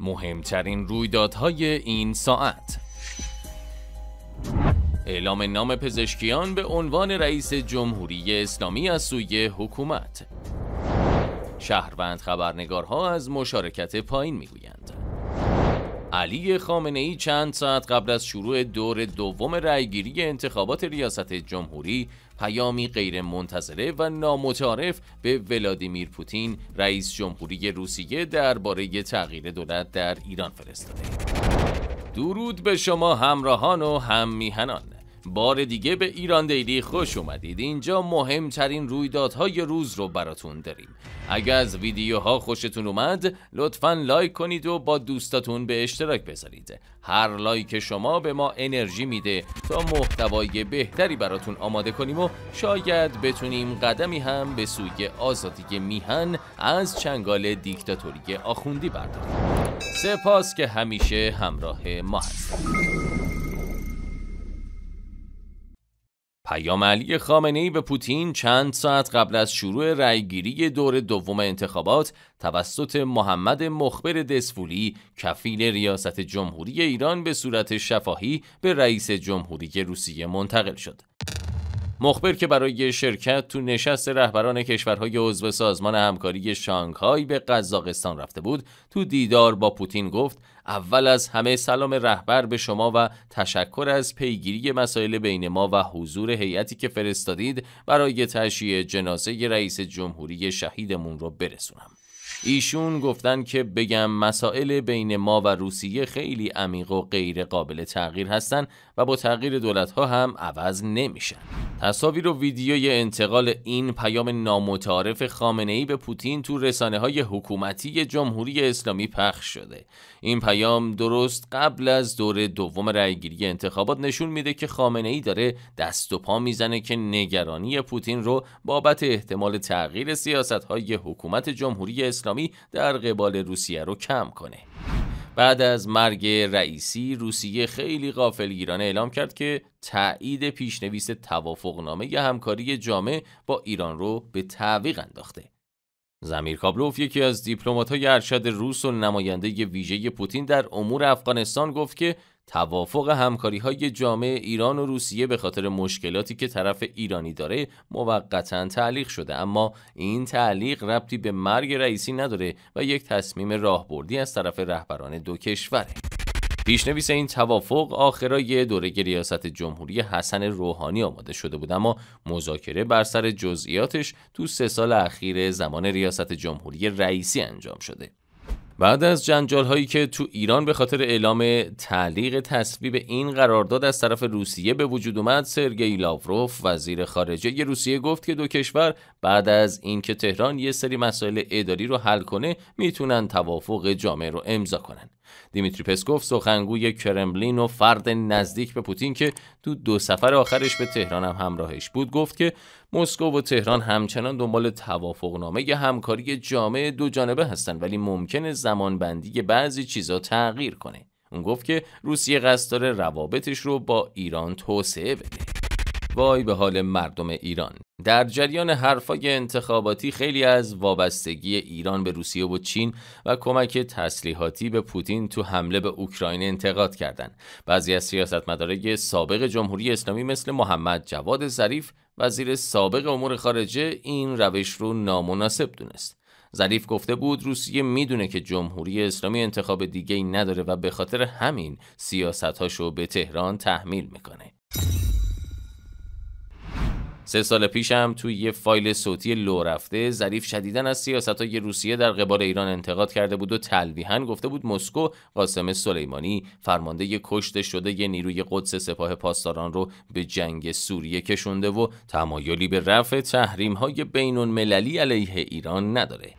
مهمترین رویدادهای این ساعت اعلام نام پزشکیان به عنوان رئیس جمهوری اسلامی از سوی حکومت شهروند خبرنگارها از مشارکت پایین میگویند علی خامنه ای چند ساعت قبل از شروع دور دوم رأیگیری انتخابات ریاست جمهوری پیامی غیرمنتظره و نامتعارف به ولادیمیر پوتین رئیس جمهوری روسیه درباره تغییر دولت در ایران فرستاده. درود به شما همراهان و هم میهنان بار دیگه به ایران دیلی خوش اومدید اینجا مهمترین رویدادهای روز رو براتون داریم اگر از ویدیوها خوشتون اومد لطفا لایک کنید و با دوستاتون به اشتراک بذارید هر لایک شما به ما انرژی میده تا محتوای بهتری براتون آماده کنیم و شاید بتونیم قدمی هم به سوی آزادی میهن از چنگال دیکتاتوری آخوندی برداریم سپاس که همیشه همراه ما هستید پیام علی خامنه ای به پوتین چند ساعت قبل از شروع رأیگیری دور دوم انتخابات توسط محمد مخبر دسفولی کفیل ریاست جمهوری ایران به صورت شفاهی به رئیس جمهوری روسیه منتقل شد. مخبر که برای شرکت تو نشست رهبران کشورهای عضو سازمان همکاری شانگهای به قزاقستان رفته بود تو دیدار با پوتین گفت اول از همه سلام رهبر به شما و تشکر از پیگیری مسائل بین ما و حضور هیئتی که فرستادید برای تشییع جنازه رئیس جمهوری شهیدمون رو برسونم ایشون گفتن که بگم مسائل بین ما و روسیه خیلی عمیق و غیر قابل تغییر هستن و با تغییر دولت ها هم عوض نمیشن تصاویر و ویدیوی انتقال این پیام نامتعارف خامنه ای به پوتین تو رسانه های حکومتی جمهوری اسلامی پخش شده این پیام درست قبل از دور دوم رأیگیری انتخابات نشون میده که خامنه ای داره دست و پا میزنه که نگرانی پوتین رو بابت احتمال تغییر سیاست های حکومت جمهوری اسلامی در قبال روسیه رو کم کنه بعد از مرگ رئیسی روسیه خیلی ایران اعلام کرد که تایید پیشنویس توافقنامه ی همکاری جامع با ایران رو به تعویق انداخته. زمیر کابلوف یکی از دیپلمات‌های ارشد روس و نماینده ویژه پوتین در امور افغانستان گفت که توافق همکاری های جامعه ایران و روسیه به خاطر مشکلاتی که طرف ایرانی داره موقتا تعلیق شده اما این تعلیق ربطی به مرگ رئیسی نداره و یک تصمیم راهبردی از طرف رهبران دو کشوره پیشنویس این توافق آخرای دوره ریاست جمهوری حسن روحانی آماده شده بود اما مذاکره بر سر جزئیاتش تو سه سال اخیر زمان ریاست جمهوری رئیسی انجام شده بعد از جنجال هایی که تو ایران به خاطر اعلام تعلیق تصویب این قرارداد از طرف روسیه به وجود اومد سرگئی لاوروف وزیر خارجه روسیه گفت که دو کشور بعد از اینکه تهران یه سری مسائل اداری رو حل کنه میتونن توافق جامعه رو امضا کنن دیمیتری پسکوف سخنگوی کرملین و فرد نزدیک به پوتین که تو دو سفر آخرش به تهران هم همراهش بود گفت که مسکو و تهران همچنان دنبال توافقنامه ی همکاری جامعه دو جانبه هستند ولی ممکنه زمانبندی بعضی چیزا تغییر کنه. اون گفت که روسیه قصد داره روابطش رو با ایران توسعه بده. وای به حال مردم ایران در جریان حرفای انتخاباتی خیلی از وابستگی ایران به روسیه و چین و کمک تسلیحاتی به پوتین تو حمله به اوکراین انتقاد کردند. بعضی از سیاستمدارای سابق جمهوری اسلامی مثل محمد جواد ظریف وزیر سابق امور خارجه این روش رو نامناسب دونست. ظریف گفته بود روسیه میدونه که جمهوری اسلامی انتخاب دیگه ای نداره و به خاطر همین سیاستهاشو به تهران تحمیل میکنه. سه سال پیش هم توی یه فایل صوتی لو رفته ظریف شدیدن از سیاست های روسیه در قبال ایران انتقاد کرده بود و تلویحا گفته بود مسکو قاسم سلیمانی فرمانده کشته شده یه نیروی قدس سپاه پاسداران رو به جنگ سوریه کشونده و تمایلی به رفع تحریم های بین علیه ایران نداره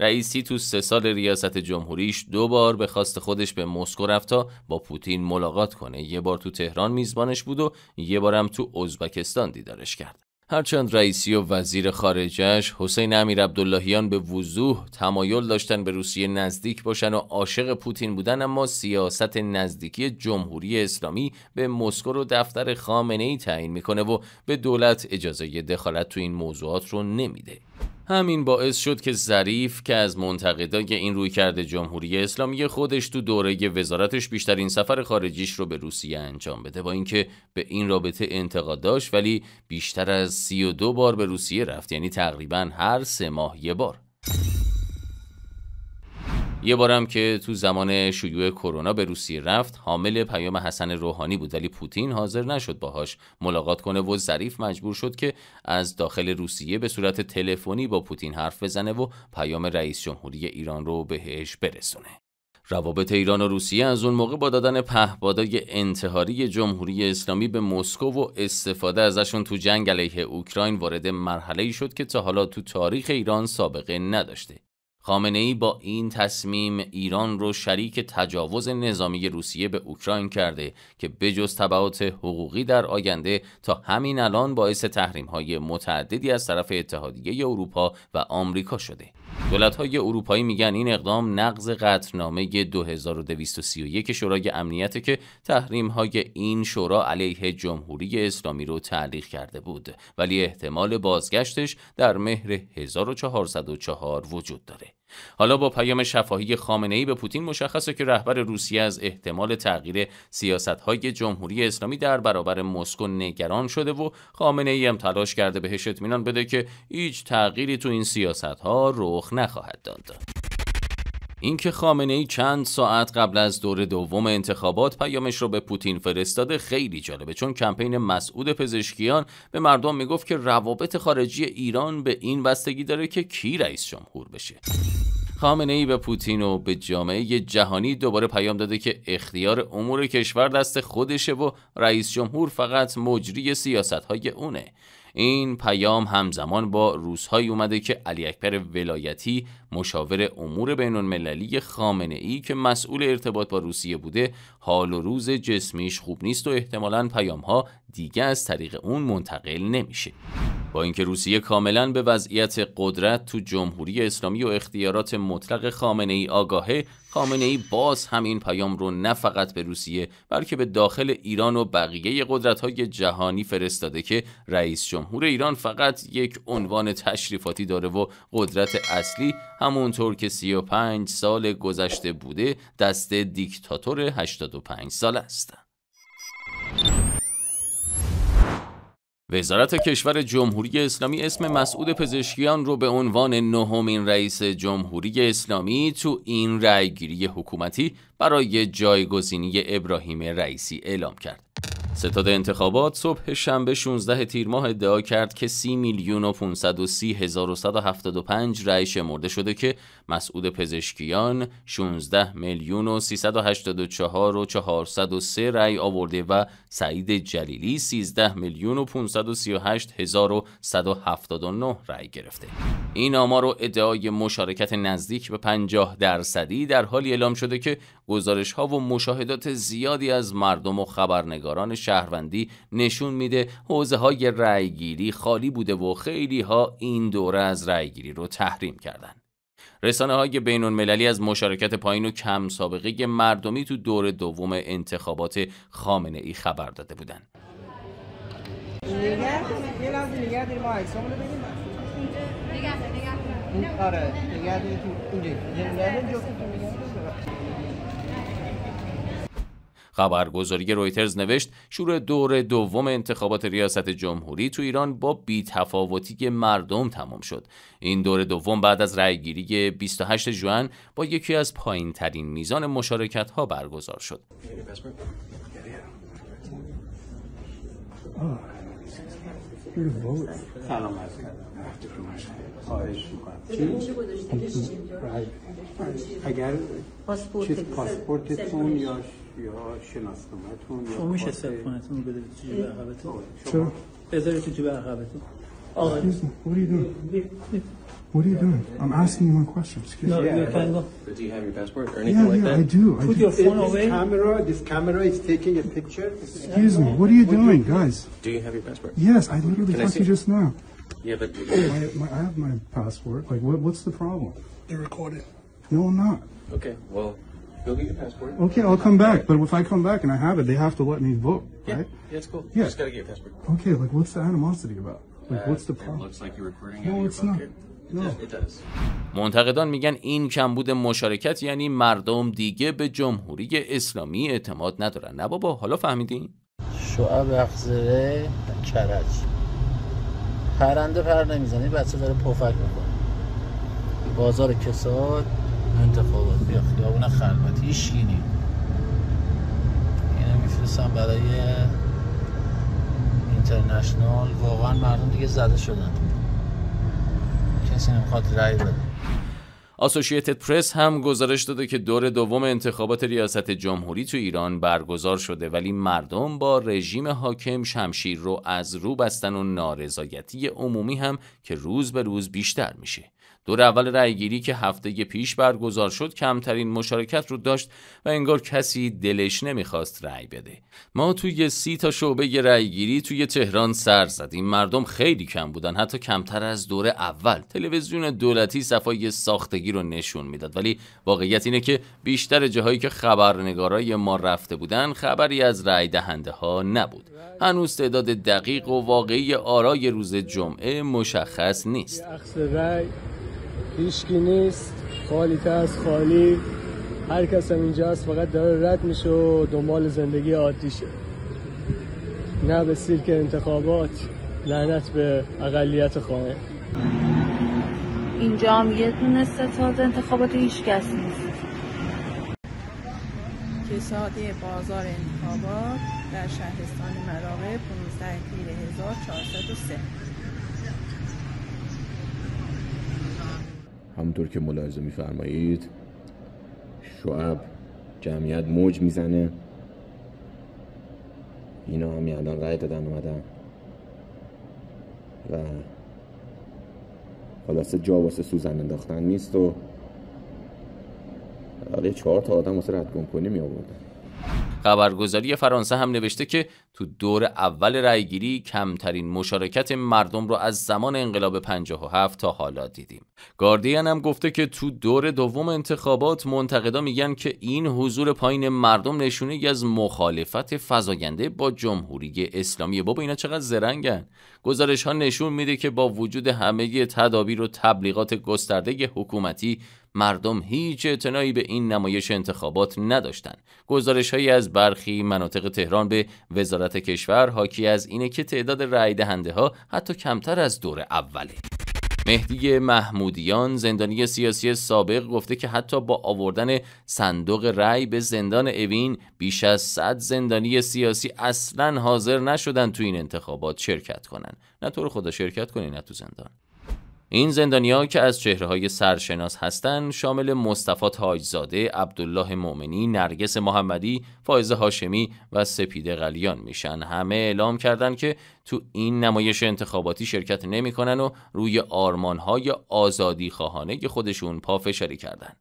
رئیسی تو سه سال ریاست جمهوریش دو بار به خواست خودش به مسکو رفت تا با پوتین ملاقات کنه یه بار تو تهران میزبانش بود و یه بارم تو ازبکستان دیدارش کرد هرچند رئیسی و وزیر خارجش حسین امیر عبداللهیان به وضوح تمایل داشتن به روسیه نزدیک باشن و عاشق پوتین بودن اما سیاست نزدیکی جمهوری اسلامی به مسکو رو دفتر خامنه ای تعیین میکنه و به دولت اجازه دخالت تو این موضوعات رو نمیده همین باعث شد که ظریف که از منتقدای این رویکرد جمهوری اسلامی خودش تو دوره وزارتش بیشترین سفر خارجیش رو به روسیه انجام بده با اینکه به این رابطه انتقاد داشت ولی بیشتر از 32 بار به روسیه رفت یعنی تقریبا هر سه ماه یه بار یه بارم که تو زمان شیوع کرونا به روسیه رفت حامل پیام حسن روحانی بود ولی پوتین حاضر نشد باهاش ملاقات کنه و ظریف مجبور شد که از داخل روسیه به صورت تلفنی با پوتین حرف بزنه و پیام رئیس جمهوری ایران رو بهش برسونه روابط ایران و روسیه از اون موقع با دادن پهبادای انتحاری جمهوری اسلامی به مسکو و استفاده ازشون تو جنگ علیه اوکراین وارد مرحله ای شد که تا حالا تو تاریخ ایران سابقه نداشته خامنه ای با این تصمیم ایران رو شریک تجاوز نظامی روسیه به اوکراین کرده که بجز تبعات حقوقی در آینده تا همین الان باعث تحریم های متعددی از طرف اتحادیه اروپا و آمریکا شده. دولت های اروپایی میگن این اقدام نقض قطعنامه 2231 شورای امنیت که تحریم های این شورا علیه جمهوری اسلامی رو تعلیق کرده بود ولی احتمال بازگشتش در مهر 1404 وجود داره حالا با پیام شفاهی ای به پوتین مشخصه که رهبر روسیه از احتمال تغییر های جمهوری اسلامی در برابر مسکو نگران شده و ای هم تلاش کرده بهش اطمینان بده که هیچ تغییری تو این ها رخ نخواهد داد. اینکه خامنه ای چند ساعت قبل از دور دوم انتخابات پیامش رو به پوتین فرستاده خیلی جالبه چون کمپین مسعود پزشکیان به مردم میگفت که روابط خارجی ایران به این بستگی داره که کی رئیس جمهور بشه خامنه ای به پوتین و به جامعه جهانی دوباره پیام داده که اختیار امور کشور دست خودشه و رئیس جمهور فقط مجری سیاست های اونه این پیام همزمان با روزهایی اومده که علی اکبر ولایتی مشاور امور بین المللی خامنه ای که مسئول ارتباط با روسیه بوده حال و روز جسمیش خوب نیست و احتمالا پیام ها دیگه از طریق اون منتقل نمیشه با اینکه روسیه کاملا به وضعیت قدرت تو جمهوری اسلامی و اختیارات مطلق خامنه ای آگاهه خامنه ای باز همین پیام رو نه فقط به روسیه بلکه به داخل ایران و بقیه قدرت های جهانی فرستاده که رئیس جمهور ایران فقط یک عنوان تشریفاتی داره و قدرت اصلی همونطور که 35 سال گذشته بوده دست دیکتاتور 85 سال است. وزارت کشور جمهوری اسلامی اسم مسعود پزشکیان رو به عنوان نهمین رئیس جمهوری اسلامی تو این رأیگیری حکومتی برای جایگزینی ابراهیم رئیسی اعلام کرد. ستاد انتخابات صبح شنبه 16 تیر ماه ادعا کرد که 30 میلیون و 530 هزار و رأی شمرده شده که مسعود پزشکیان 16 میلیون و 384 و 403 رأی آورده و سعید جلیلی 13 میلیون و 538 و 179 رأی گرفته این آمار و ادعای مشارکت نزدیک به 50 درصدی در حالی اعلام شده که گزارش ها و مشاهدات زیادی از مردم و خبرنگاران شهروندی نشون میده حوزه های رأیگیری خالی بوده و خیلی ها این دوره از رأیگیری رو تحریم کردند. رسانه های بین المللی از مشارکت پایین و کم سابقه مردمی تو دور دوم انتخابات خامنه ای خبر داده بودند. خبرگزاری رویترز نوشت شروع دور دوم انتخابات ریاست جمهوری تو ایران با بیتفاوتی مردم تمام شد این دور دوم بعد از رأیگیری 28 جوان با یکی از ترین میزان مشارکت ها برگزار شد سلام عرض کردم خواهش خب، اگر پاسپورتتون یا یا شناسنامه‌تون یا میشه سرپونتون بده چیزی به عقبتون بذارید تو عقبتون آقا What are you doing? I'm asking you one question. Excuse no, me. Yeah, go. but do you have your passport or anything yeah, like yeah, that? I do. I Put do. your phone this away. Camera, this camera is taking a picture. Excuse me. What are you doing, guys? Do you have your passport? Yes, I literally Can talked to you just now. Yeah, but my, my, I have my passport. Like, what, what's the problem? They are recorded. No, I'm not. Okay, well, go get your passport. Okay, I'll come back. But if I come back and I have it, they have to let me vote, yeah. right? Yeah, it's cool. Yeah. You just gotta get your passport. Okay, like, what's the animosity about? Like, uh, what's the problem? It looks like you're recording. No, it's not. منتقدان میگن این کمبود مشارکت یعنی مردم دیگه به جمهوری اسلامی اعتماد ندارن نه بابا حالا فهمیدین شعب اخزره کرج پرنده پر نمیزنه بچه داره پفک میکنه بازار کساد انتخابات بیا خیابون خلوتی شینی اینو میفرستم برای اینترنشنال واقعا مردم دیگه زده شدن کسی نمیخواد پرس هم گزارش داده که دور دوم انتخابات ریاست جمهوری تو ایران برگزار شده ولی مردم با رژیم حاکم شمشیر رو از رو بستن و نارضایتی عمومی هم که روز به روز بیشتر میشه دور اول گیری که هفته پیش برگزار شد کمترین مشارکت رو داشت و انگار کسی دلش نمیخواست رأی بده ما توی سی تا شعبه گیری توی تهران سر زدیم مردم خیلی کم بودن حتی کمتر از دور اول تلویزیون دولتی صفای ساختگی رو نشون میداد ولی واقعیت اینه که بیشتر جاهایی که خبرنگارای ما رفته بودن خبری از رای دهنده ها نبود هنوز تعداد دقیق و واقعی آرای روز جمعه مشخص نیست هیچکی نیست خالی از خالی هر کس هم اینجا فقط داره رد میشه و دنبال زندگی عادیشه نه به سیرک انتخابات لعنت به اقلیت خانه اینجا هم یه دونه ستاد انتخابات هیچ کس نیست کسادی بازار انتخابات در شهرستان مراغه 15 تیر 1403 همونطور که ملاحظه میفرمایید شعب جمعیت موج میزنه اینا هم الان رای دادن اومدن و خلاصه جا واسه سوزن انداختن نیست و حالا چهار تا آدم واسه گم کنی می آوردن خبرگزاری فرانسه هم نوشته که تو دور اول رأیگیری کمترین مشارکت مردم رو از زمان انقلاب 57 تا حالا دیدیم. گاردین هم گفته که تو دور دوم انتخابات منتقدا میگن که این حضور پایین مردم نشونه از مخالفت فزاینده با جمهوری اسلامی بابا اینا چقدر زرنگن. گزارش ها نشون میده که با وجود همه تدابیر و تبلیغات گسترده حکومتی مردم هیچ اعتنایی به این نمایش انتخابات نداشتند گزارش از برخی مناطق تهران به وزارت کشور حاکی از اینه که تعداد رای ها حتی کمتر از دور اوله مهدی محمودیان زندانی سیاسی سابق گفته که حتی با آوردن صندوق رأی به زندان اوین بیش از 100 زندانی سیاسی اصلا حاضر نشدن تو این انتخابات شرکت کنن نه تو رو خدا شرکت کنی نه تو زندان این زندانیا که از چهره های سرشناس هستند شامل مصطفی تاجزاده، عبدالله مؤمنی، نرگس محمدی، فائزه هاشمی و سپیده قلیان میشن. همه اعلام کردند که تو این نمایش انتخاباتی شرکت نمیکنن و روی آرمان های آزادی خواهانه خودشون پافشاری کردند.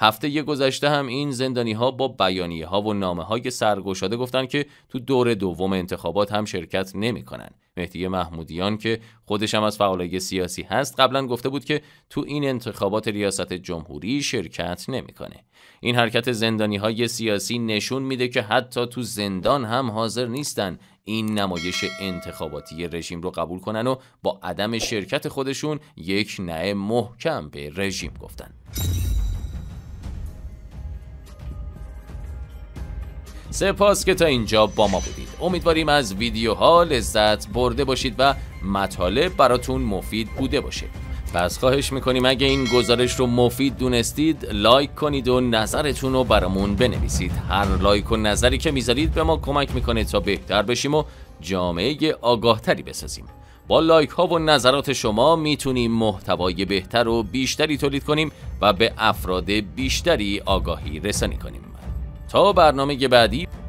هفته یه گذشته هم این زندانی ها با بیانیه ها و نامه های سرگشاده گفتن که تو دور دوم انتخابات هم شرکت نمیکنن. مهدی محمودیان که خودش هم از فعالای سیاسی هست قبلا گفته بود که تو این انتخابات ریاست جمهوری شرکت نمیکنه. این حرکت زندانی های سیاسی نشون میده که حتی تو زندان هم حاضر نیستن این نمایش انتخاباتی رژیم رو قبول کنن و با عدم شرکت خودشون یک نعه محکم به رژیم گفتن. سپاس که تا اینجا با ما بودید امیدواریم از ویدیوها لذت برده باشید و مطالب براتون مفید بوده باشه پس خواهش میکنیم اگه این گزارش رو مفید دونستید لایک کنید و نظرتون رو برامون بنویسید هر لایک و نظری که میذارید به ما کمک میکنه تا بهتر بشیم و جامعه آگاهتری بسازیم با لایک ها و نظرات شما میتونیم محتوای بهتر و بیشتری تولید کنیم و به افراد بیشتری آگاهی رسانی کنیم تا برنامه بعدی